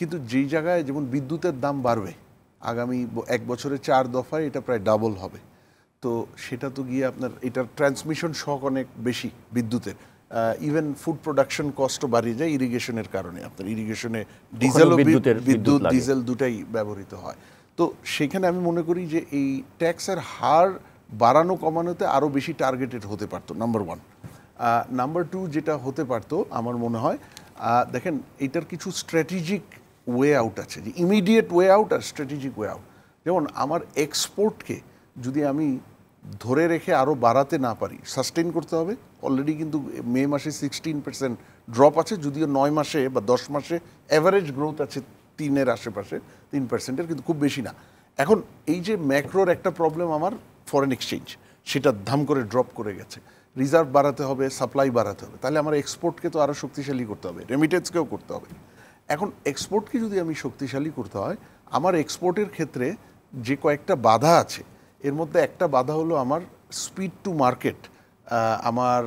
কিন্তু যেই জায়গায় যেমন বিদ্যুতের দাম বাড়বে আগামী এক বছরে চার দফায় এটা প্রায় ডাবল হবে তো সেটা তো গিয়ে আপনার এটার ট্রান্সমিশন শখ অনেক বেশি বিদ্যুতের ইভেন ফুড প্রোডাকশন কস্টও বাড়িয়ে যায় ইরিগেশনের কারণে আপনার ইরিগেশনে ডিজেল বিদ্যুৎ ডিজেল দুটাই ব্যবহৃত হয় তো সেখানে আমি মনে করি যে এই ট্যাক্সের হার বাড়ানো কমানোতে আরও বেশি টার্গেটেড হতে পারতো নাম্বার ওয়ান নাম্বার টু যেটা হতে পারতো আমার মনে হয় দেখেন এটার কিছু স্ট্র্যাটেজিক ওয়ে আউট আছে যে ইমিডিয়েট ওয়ে আউট আর স্ট্র্যাটেজিক ওয়ে আউট যেমন আমার এক্সপোর্টকে যদি আমি ধরে রেখে আরও বাড়াতে না পারি সাস্টেন করতে হবে অলরেডি কিন্তু মে মাসে সিক্সটিন পার্সেন্ট ড্রপ আছে যদিও নয় মাসে বা দশ মাসে অ্যাভারেজ গ্রোথ আছে তিনের আশেপাশে তিন পার্সেন্টের কিন্তু খুব বেশি না এখন এই যে ম্যাক্রোর একটা প্রবলেম আমার ফরেন এক্সচেঞ্জ সেটা ধাম করে ড্রপ করে গেছে রিজার্ভ বাড়াতে হবে সাপ্লাই বাড়াতে হবে তাহলে আমার এক্সপোর্টকে তো আরও শক্তিশালী করতে হবে রেমিটেন্সকেও করতে হবে এখন এক্সপোর্টকে যদি আমি শক্তিশালী করতে হয় আমার এক্সপোর্টের ক্ষেত্রে যে কয়েকটা বাধা আছে এর মধ্যে একটা বাধা হলো আমার স্পিড টু মার্কেট আমার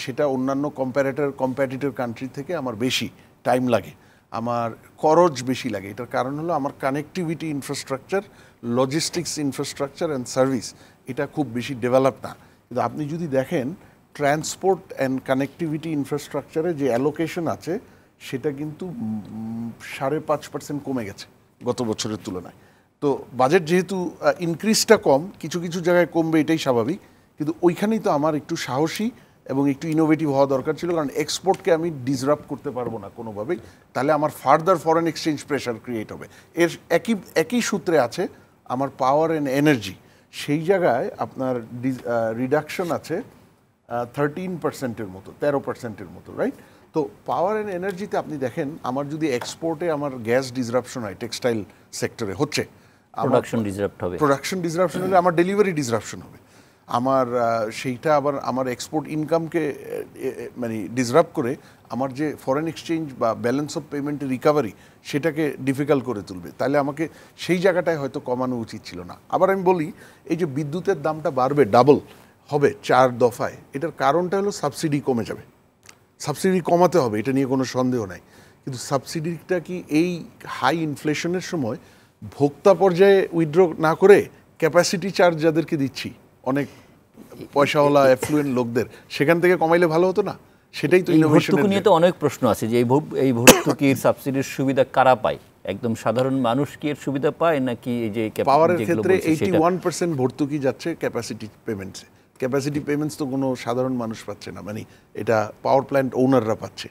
সেটা অন্যান্য কম্প্যারেটার কম্প্যাটিটর কান্ট্রি থেকে আমার বেশি টাইম লাগে আমার খরচ বেশি লাগে এটার কারণ হলো আমার connectivity infrastructure logistics infrastructure and service এটা খুব বেশি ডেভেলপ না কিন্তু আপনি যদি দেখেন ট্রান্সপোর্ট অ্যান্ড কানেকটিভিটি ইনফ্রাস্ট্রাকচারে যে অ্যালোকেশন আছে সেটা কিন্তু সাড়ে পাঁচ পার্সেন্ট কমে গেছে গত বছরের তুলনায় তো বাজেট যেহেতু ইনক্রিজটা কম কিছু কিছু জায়গায় কমবে এটাই স্বাভাবিক কিন্তু ওইখানেই তো আমার একটু সাহসী এবং একটু ইনোভেটিভ হওয়া দরকার ছিল কারণ এক্সপোর্টকে আমি ডিজার্ভ করতে পারবো না কোনোভাবেই তাহলে আমার further foreign exchange pressure create হবে এর একই একই সূত্রে আছে আমার পাওয়ার অ্যান্ড এনার্জি সেই জায়গায় আপনার রিডাকশন আছে থার্টিন পার্সেন্টের মতো তেরো পার্সেন্টের মতো রাইট তো পাওয়ার অ্যান্ড এনার্জিতে আপনি দেখেন আমার যদি এক্সপোর্টে আমার গ্যাস ডিসরাপশন হয় টেক্সটাইল সেক্টরে হচ্ছে প্রোডাকশন ডিসরাপশন হবে প্রোডাকশন ডিসরাপশন হলে আমার ডেলিভারি ডিসরাপশন হবে আমার সেইটা আবার আমার এক্সপোর্ট ইনকামকে মানে ডিসরাপ করে আমার যে ফরেন এক্সচেঞ্জ বা ব্যালেন্স অফ পেমেন্টের রিকাভারি সেটাকে ডিফিকাল্ট করে তুলবে তাহলে আমাকে সেই জায়গাটায় হয়তো কমানো উচিত ছিল না আবার আমি বলি এই যে বিদ্যুতের দামটা বাড়বে ডাবল হবে চার দফায় এটার কারণটা হলো সাবসিডি কমে যাবে সাবসিডি কমাতে হবে এটা নিয়ে কোনো সন্দেহ নাই কিন্তু সাবসিডিটা কি এই হাই ইনফ্লেশনের সময় ভোক্তা পর্যায়ে উইথড্র না করে ক্যাপাসিটি চার্জ যাদেরকে দিচ্ছি অনেক পয়সাওয়ালা অ্যাফ্লুয়েন্ট লোকদের সেখান থেকে কমাইলে ভালো হতো না সেটাই তো ভর্তুকি নিয়ে তো অনেক প্রশ্ন আছে যে এই ভর্তুকির সাবসিডির সুবিধা কারা পায় একদম সাধারণ মানুষ কি এর সুবিধা পায় নাকি এই যে পাওয়ারের ক্ষেত্রে এইটি ওয়ান পার্সেন্ট ভর্তুকি যাচ্ছে ক্যাপাসিটি পেমেন্টসে ক্যাপাসিটি পেমেন্টস তো কোনো সাধারণ মানুষ পাচ্ছে না মানে এটা পাওয়ার প্ল্যান্ট ওনাররা পাচ্ছে